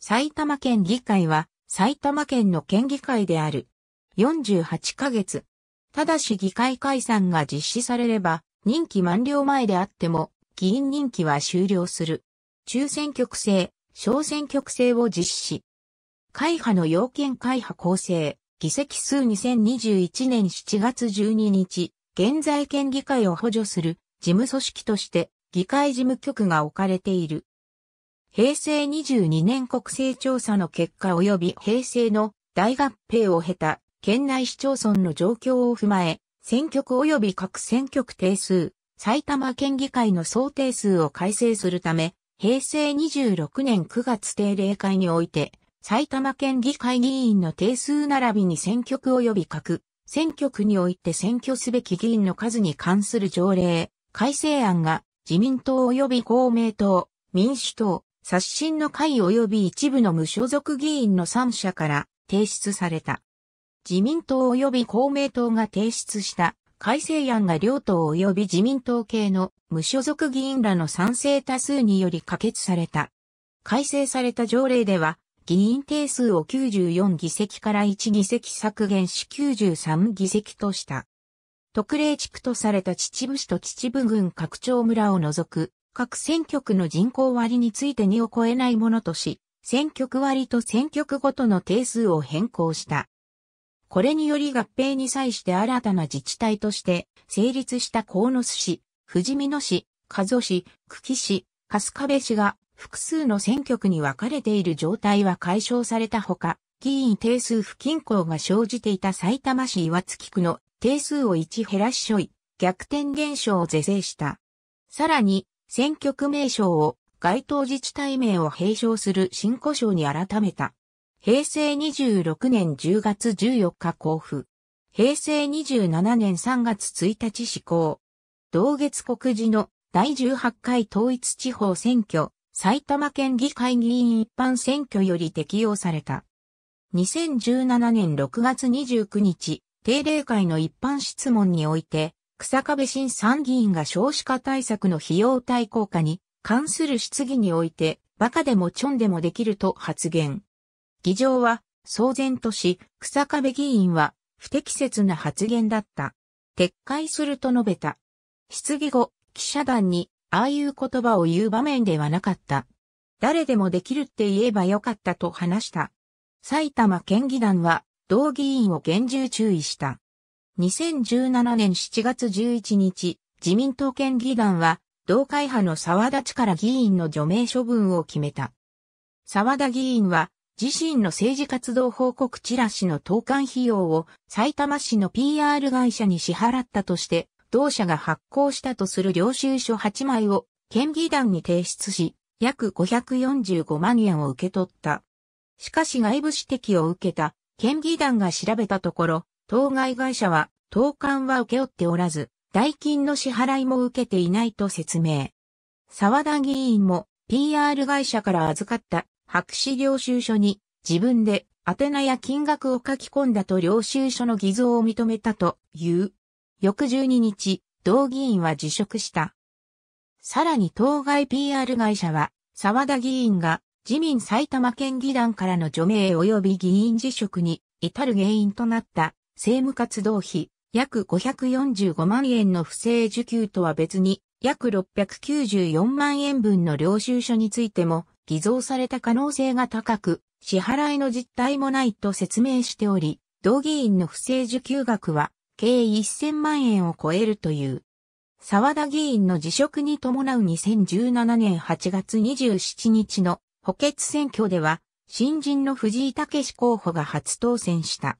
埼玉県議会は、埼玉県の県議会である。48ヶ月。ただし議会解散が実施されれば、任期満了前であっても、議員任期は終了する。中選挙区制、小選挙区制を実施。会派の要件会派構成、議席数2021年7月12日、現在県議会を補助する事務組織として議会事務局が置かれている。平成22年国勢調査の結果及び平成の大合併を経た県内市町村の状況を踏まえ、選挙区及び各選挙区定数、埼玉県議会の総定数を改正するため、平成26年9月定例会において、埼玉県議会議員の定数並びに選挙区及び各選挙区において選挙すべき議員の数に関する条例、改正案が自民党及び公明党、民主党、刷新の会及び一部の無所属議員の3社から提出された。自民党及び公明党が提出した改正案が両党及び自民党系の無所属議員らの賛成多数により可決された。改正された条例では、議員定数を94議席から1議席削減し93議席とした。特例地区とされた秩父市と秩父郡拡張村を除く各選挙区の人口割について2を超えないものとし、選挙区割と選挙区ごとの定数を変更した。これにより合併に際して新たな自治体として成立した河巣市、富士見野市、加須市、久喜市、春日部市が複数の選挙区に分かれている状態は解消されたほか、議員定数不均衡が生じていた埼玉市岩月区の定数を1減らしょい、逆転現象を是正した。さらに、選挙区名称を該当自治体名を併称する新故障に改めた。平成26年10月14日交付。平成27年3月1日施行。同月告示の第18回統一地方選挙、埼玉県議会議員一般選挙より適用された。2017年6月29日、定例会の一般質問において、草壁新参議院が少子化対策の費用対効果に関する質疑において、バカでもチョンでもできると発言。議場は騒然とし、草壁議員は不適切な発言だった。撤回すると述べた。質疑後、記者団に、ああいう言葉を言う場面ではなかった。誰でもできるって言えばよかったと話した。埼玉県議団は、同議員を厳重注意した。2017年7月11日、自民党県議団は、同会派の沢田力議員の除名処分を決めた。沢田議員は、自身の政治活動報告チラシの投函費用を埼玉市の PR 会社に支払ったとして、同社が発行したとする領収書8枚を県議団に提出し、約545万円を受け取った。しかし外部指摘を受けた県議団が調べたところ、当該会社は、投函は受け負っておらず、代金の支払いも受けていないと説明。沢田議員も PR 会社から預かった白紙領収書に自分で宛名や金額を書き込んだと領収書の偽造を認めたという。翌12日、同議員は辞職した。さらに当該 PR 会社は、沢田議員が自民埼玉県議団からの除名及び議員辞職に至る原因となった政務活動費、約545万円の不正受給とは別に、約694万円分の領収書についても偽造された可能性が高く、支払いの実態もないと説明しており、同議員の不正受給額は計1000万円を超えるという。沢田議員の辞職に伴う2017年8月27日の補欠選挙では、新人の藤井武候補が初当選した。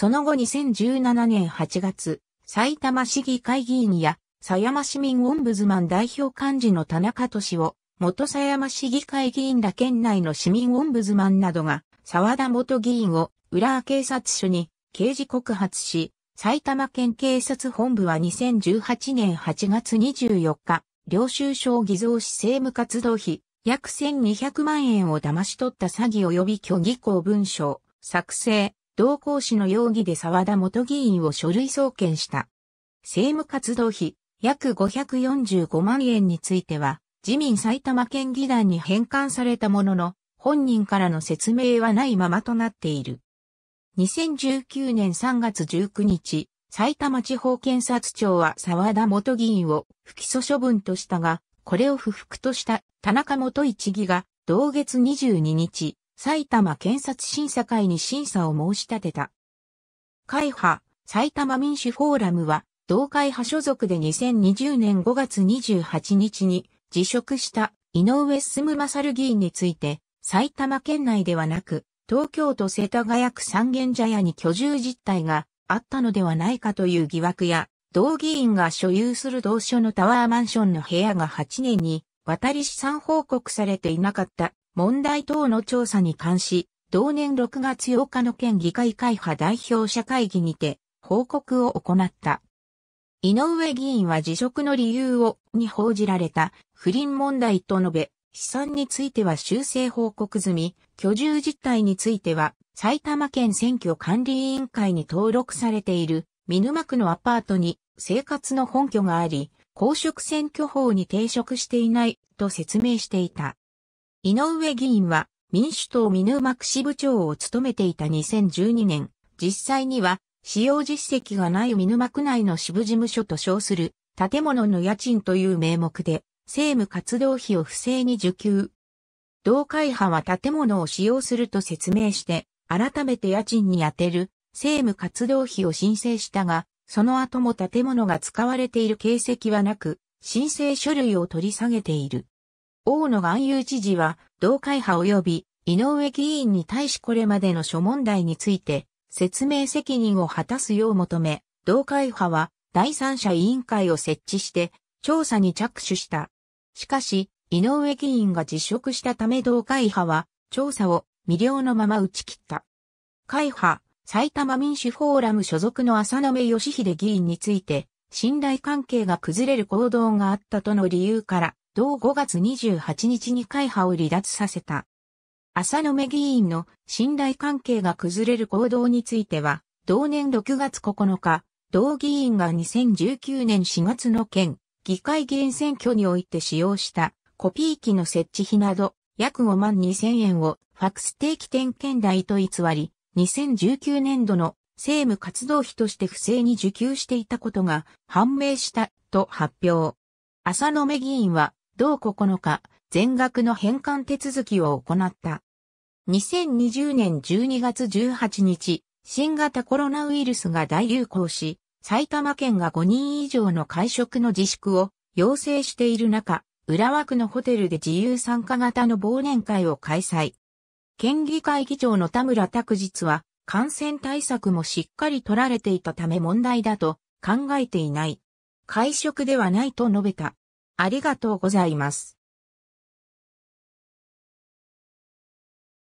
その後2017年8月、埼玉市議会議員や、狭山市民オンブズマン代表幹事の田中俊を、元狭山市議会議員ら県内の市民オンブズマンなどが、沢田元議員を浦和警察署に刑事告発し、埼玉県警察本部は2018年8月24日、領収書を偽造し政務活動費、約1200万円を騙し取った詐欺及び虚偽公文書、作成、同行使の容疑で沢田元議員を書類送検した。政務活動費約545万円については、自民埼玉県議団に返還されたものの、本人からの説明はないままとなっている。2019年3月19日、埼玉地方検察庁は沢田元議員を不起訴処分としたが、これを不服とした田中元一議が同月22日、埼玉検察審査会に審査を申し立てた。会派、埼玉民主フォーラムは、同会派所属で2020年5月28日に辞職した井上進勝議員について、埼玉県内ではなく、東京都世田谷区三軒茶屋に居住実態があったのではないかという疑惑や、同議員が所有する同所のタワーマンションの部屋が8年に渡り資産報告されていなかった問題等の調査に関し、同年6月8日の県議会会派代表者会議にて報告を行った。井上議員は辞職の理由をに報じられた不倫問題と述べ、資産については修正報告済み、居住実態については埼玉県選挙管理委員会に登録されている見沼区のアパートに生活の本拠があり、公職選挙法に抵触していないと説明していた。井上議員は民主党見沼区支部長を務めていた2012年、実際には使用実績がない見沼区内の支部事務所と称する建物の家賃という名目で政務活動費を不正に受給。同会派は建物を使用すると説明して改めて家賃に充てる政務活動費を申請したが、その後も建物が使われている形跡はなく、申請書類を取り下げている。大野岸有知事は、同会派及び井上議員に対しこれまでの諸問題について、説明責任を果たすよう求め、同会派は第三者委員会を設置して、調査に着手した。しかし、井上議員が辞職したため同会派は、調査を未了のまま打ち切った。会派、埼玉民主フォーラム所属の浅野目義秀議員について、信頼関係が崩れる行動があったとの理由から、同5月28日に会派を離脱させた。浅野目議員の信頼関係が崩れる行動については、同年6月9日、同議員が2019年4月の県、議会議員選挙において使用したコピー機の設置費など、約5万2000円をファクス定期点検代と偽り、2019年度の政務活動費として不正に受給していたことが判明したと発表。浅野目議員は同9日、全額の返還手続きを行った。2020年12月18日、新型コロナウイルスが大流行し、埼玉県が5人以上の会食の自粛を要請している中、浦和区のホテルで自由参加型の忘年会を開催。県議会議長の田村拓実は、感染対策もしっかり取られていたため問題だと考えていない。会食ではないと述べた。ありがとうございます。